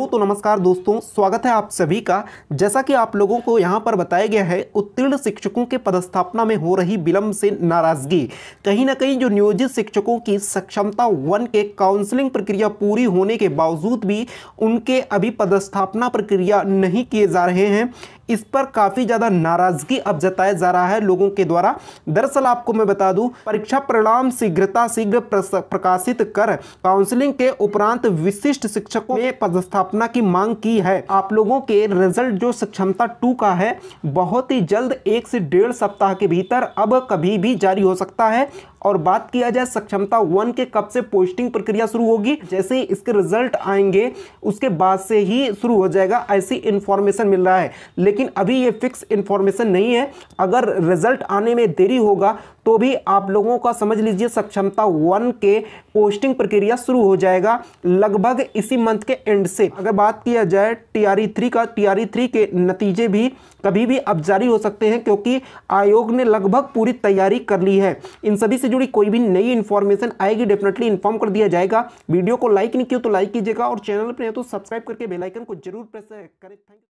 तो, तो नमस्कार दोस्तों स्वागत है आप सभी का जैसा कि आप लोगों को यहां पर बताया गया है उत्तीर्ण शिक्षकों के पदस्थापना में हो रही विलंब से नाराजगी कहीं ना कहीं जो नियोजित शिक्षकों की सक्षमता वन के काउंसलिंग प्रक्रिया पूरी होने के बावजूद भी उनके अभी पदस्थापना प्रक्रिया नहीं किए जा रहे हैं इस पर काफ़ी ज़्यादा नाराज़गी अब जताया जा रहा है लोगों के द्वारा दरअसल आपको मैं बता दूं परीक्षा परिणाम शीघ्रता शीघ्र प्रकाशित कर काउंसलिंग के उपरांत विशिष्ट शिक्षकों में पदस्थापना की मांग की है आप लोगों के रिजल्ट जो सक्षमता टू का है बहुत ही जल्द एक से डेढ़ सप्ताह के भीतर अब कभी भी जारी हो सकता है और बात किया जाए सक्षमता वन के कब से पोस्टिंग प्रक्रिया शुरू होगी जैसे ही इसके रिजल्ट आएंगे उसके बाद से ही शुरू हो जाएगा ऐसी इंफॉर्मेशन मिल रहा है लेकिन लेकिन अभी ये फिक्स इन्फॉर्मेशन नहीं है अगर रिजल्ट आने में देरी होगा तो भी आप लोगों का समझ लीजिए सक्षमता वन के पोस्टिंग प्रक्रिया शुरू हो जाएगा लगभग इसी मंथ के एंड से अगर बात किया जाए टीआरई थ्री e का टीआरई थ्री e के नतीजे भी कभी भी अब जारी हो सकते हैं क्योंकि आयोग ने लगभग पूरी तैयारी कर ली है इन सभी से जुड़ी कोई भी नई इन्फॉर्मेशन आएगी डेफिनेटली इन्फॉर्म कर दिया जाएगा वीडियो को लाइक नहीं किया तो लाइक कीजिएगा और चैनल पर तो सब्सक्राइब करके बेलाइकन को जरूर प्रेस करें थैंक